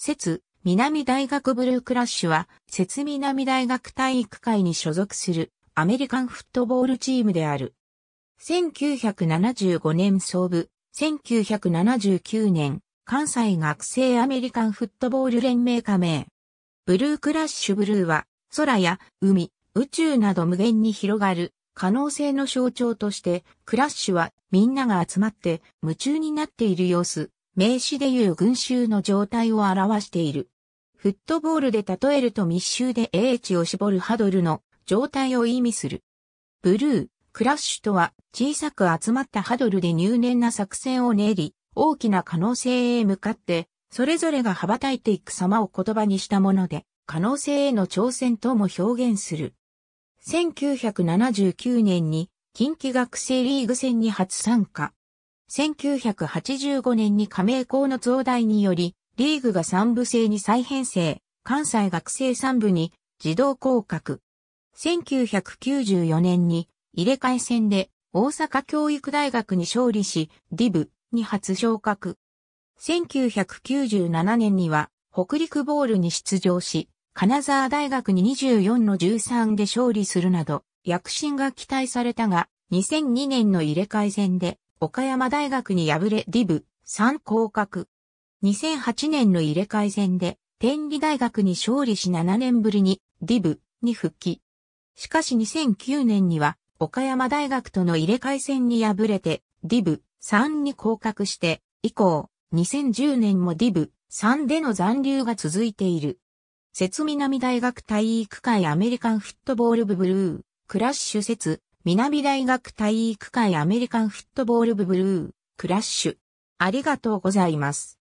説、南大学ブルークラッシュは、節南大学体育会に所属するアメリカンフットボールチームである。1975年創部、1979年、関西学生アメリカンフットボール連盟加盟。ブルークラッシュブルーは、空や海、宇宙など無限に広がる可能性の象徴として、クラッシュはみんなが集まって夢中になっている様子、名詞でいう群衆の状態を表している。フットボールで例えると密集で英知を絞るハドルの状態を意味する。ブルー、クラッシュとは小さく集まったハドルで入念な作戦を練り、大きな可能性へ向かって、それぞれが羽ばたいていく様を言葉にしたもので、可能性への挑戦とも表現する。1979年に近畿学生リーグ戦に初参加。1985年に加盟校の増大により、リーグが3部制に再編成、関西学生3部に自動降格。1994年に入れ替え戦で大阪教育大学に勝利し、ディブに初昇格。1997年には北陸ボールに出場し、金沢大学に24の13で勝利するなど、躍進が期待されたが、2002年の入れ替え戦で岡山大学に敗れディブ3降格。2008年の入れ替え戦で、天理大学に勝利し7年ぶりにディブに復帰。しかし2009年には、岡山大学との入れ替え戦に敗れて、ディブ3に降格して、以降、2010年もディブ3での残留が続いている。節南大学体育会アメリカンフットボール部ブルー、クラッシュ節、南大学体育会アメリカンフットボール部ブルー、クラッシュ。ありがとうございます。